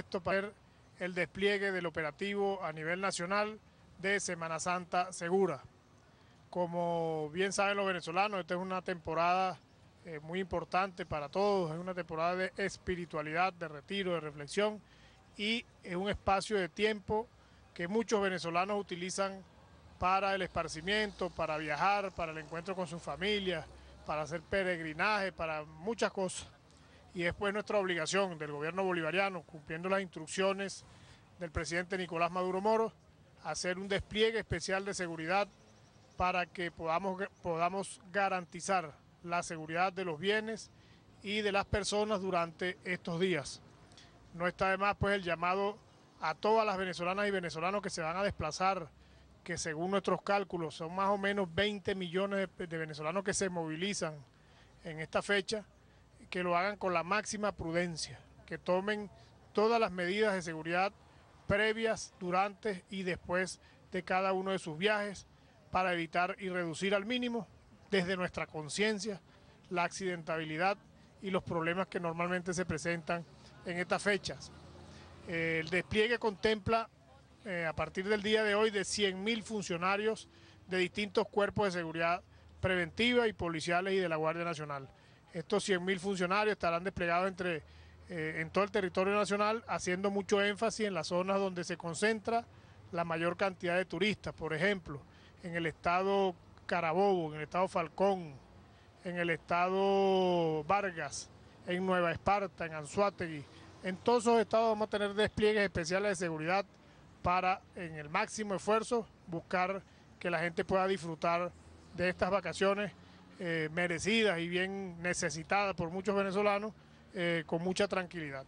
esto para ver el despliegue del operativo a nivel nacional de Semana Santa Segura. Como bien saben los venezolanos, esta es una temporada eh, muy importante para todos, es una temporada de espiritualidad, de retiro, de reflexión y es un espacio de tiempo que muchos venezolanos utilizan para el esparcimiento, para viajar, para el encuentro con sus familias, para hacer peregrinaje, para muchas cosas y es pues nuestra obligación del gobierno bolivariano, cumpliendo las instrucciones del presidente Nicolás Maduro Moro, hacer un despliegue especial de seguridad para que podamos, podamos garantizar la seguridad de los bienes y de las personas durante estos días. No está de más pues el llamado a todas las venezolanas y venezolanos que se van a desplazar, que según nuestros cálculos son más o menos 20 millones de venezolanos que se movilizan en esta fecha que lo hagan con la máxima prudencia, que tomen todas las medidas de seguridad previas, durante y después de cada uno de sus viajes para evitar y reducir al mínimo desde nuestra conciencia la accidentabilidad y los problemas que normalmente se presentan en estas fechas. El despliegue contempla eh, a partir del día de hoy de 100.000 funcionarios de distintos cuerpos de seguridad preventiva y policiales y de la Guardia Nacional. Estos 100.000 funcionarios estarán desplegados entre, eh, en todo el territorio nacional, haciendo mucho énfasis en las zonas donde se concentra la mayor cantidad de turistas. Por ejemplo, en el estado Carabobo, en el estado Falcón, en el estado Vargas, en Nueva Esparta, en Anzuategui. En todos esos estados vamos a tener despliegues especiales de seguridad para, en el máximo esfuerzo, buscar que la gente pueda disfrutar de estas vacaciones eh, merecida merecidas y bien necesitadas por muchos venezolanos eh, con mucha tranquilidad.